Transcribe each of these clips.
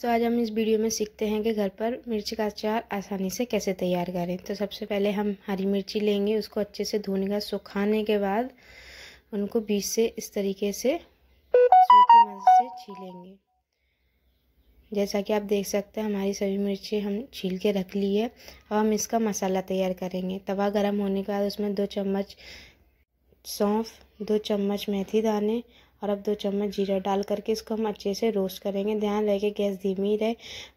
तो आज हम इस वीडियो में सीखते हैं कि घर पर मिर्ची का अचार आसानी से कैसे तैयार करें तो सबसे पहले हम हरी मिर्ची लेंगे उसको अच्छे से धोने का सुखाने के बाद उनको बीच से इस तरीके से सूखी की मदद से छीलेंगे जैसा कि आप देख सकते हैं हमारी सभी मिर्ची हम छील के रख ली है अब हम इसका मसाला तैयार करेंगे तवा गर्म होने के बाद उसमें दो चम्मच सौंफ दो चम्मच मेथी दाने और अब दो चम्मच जीरा डाल करके इसको हम अच्छे से रोस्ट करेंगे ध्यान रहे कि गैस धीमी रहे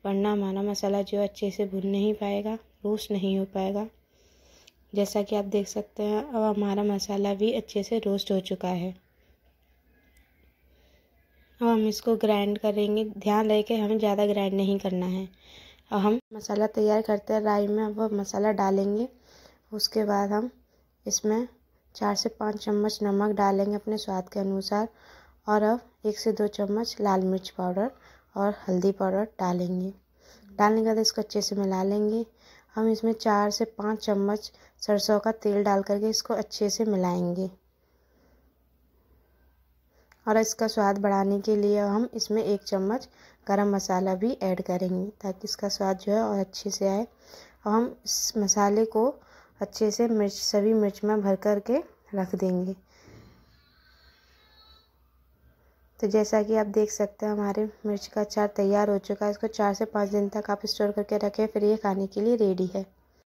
वरना हमारा मसाला जो है अच्छे से भुन नहीं पाएगा रोस्ट नहीं हो पाएगा जैसा कि आप देख सकते हैं अब हमारा मसाला भी अच्छे से रोस्ट हो चुका है अब हम इसको ग्राइंड करेंगे ध्यान रहे कि हमें ज़्यादा ग्राइंड नहीं करना है अब हम मसाला तैयार करते हैं राई में अब मसाला डालेंगे उसके बाद हम इसमें चार से पाँच चम्मच नमक डालेंगे अपने स्वाद के अनुसार और अब एक से दो चम्मच लाल मिर्च पाउडर और हल्दी पाउडर डालेंगे डालने के बाद इसको अच्छे से मिला लेंगे हम इसमें चार से पाँच चम्मच सरसों का तेल डाल करके इसको अच्छे से मिलाएंगे और इसका स्वाद बढ़ाने के लिए हम इसमें एक चम्मच गरम मसाला भी ऐड करेंगे ताकि इसका स्वाद जो है और अच्छे से आए और हम इस मसाले को अच्छे से मिर्च सभी मिर्च में भर कर के रख देंगे तो जैसा कि आप देख सकते हैं हमारे मिर्च का अचार तैयार हो चुका है इसको चार से पाँच दिन तक आप स्टोर करके रखें फिर ये खाने के लिए रेडी है